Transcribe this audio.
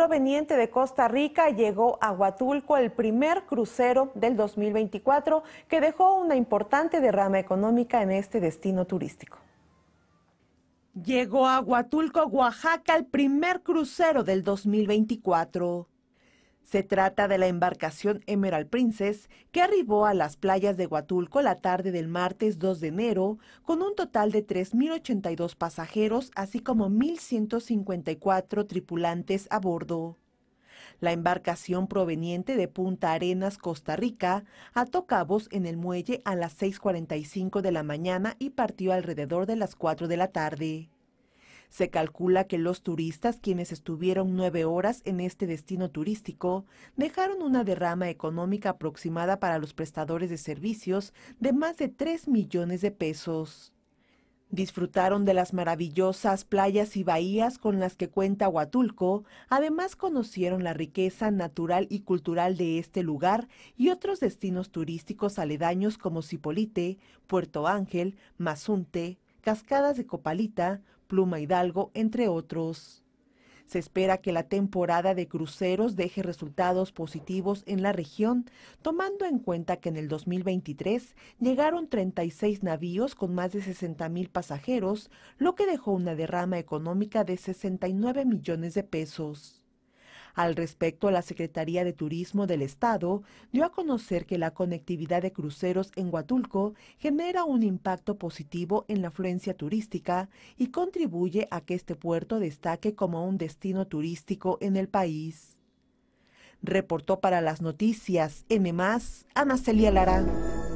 proveniente de Costa Rica llegó a Huatulco el primer crucero del 2024 que dejó una importante derrama económica en este destino turístico. Llegó a Huatulco, Oaxaca, el primer crucero del 2024. Se trata de la embarcación Emerald Princess que arribó a las playas de Huatulco la tarde del martes 2 de enero con un total de 3.082 pasajeros así como 1.154 tripulantes a bordo. La embarcación proveniente de Punta Arenas, Costa Rica, ató cabos en el muelle a las 6.45 de la mañana y partió alrededor de las 4 de la tarde. Se calcula que los turistas, quienes estuvieron nueve horas en este destino turístico, dejaron una derrama económica aproximada para los prestadores de servicios de más de 3 millones de pesos. Disfrutaron de las maravillosas playas y bahías con las que cuenta Huatulco, además conocieron la riqueza natural y cultural de este lugar y otros destinos turísticos aledaños como Cipolite, Puerto Ángel, Mazunte, Cascadas de Copalita, Pluma Hidalgo, entre otros. Se espera que la temporada de cruceros deje resultados positivos en la región, tomando en cuenta que en el 2023 llegaron 36 navíos con más de 60 mil pasajeros, lo que dejó una derrama económica de 69 millones de pesos. Al respecto, la Secretaría de Turismo del Estado dio a conocer que la conectividad de cruceros en Huatulco genera un impacto positivo en la afluencia turística y contribuye a que este puerto destaque como un destino turístico en el país. Reportó para las noticias M+, Ana Celia Lara.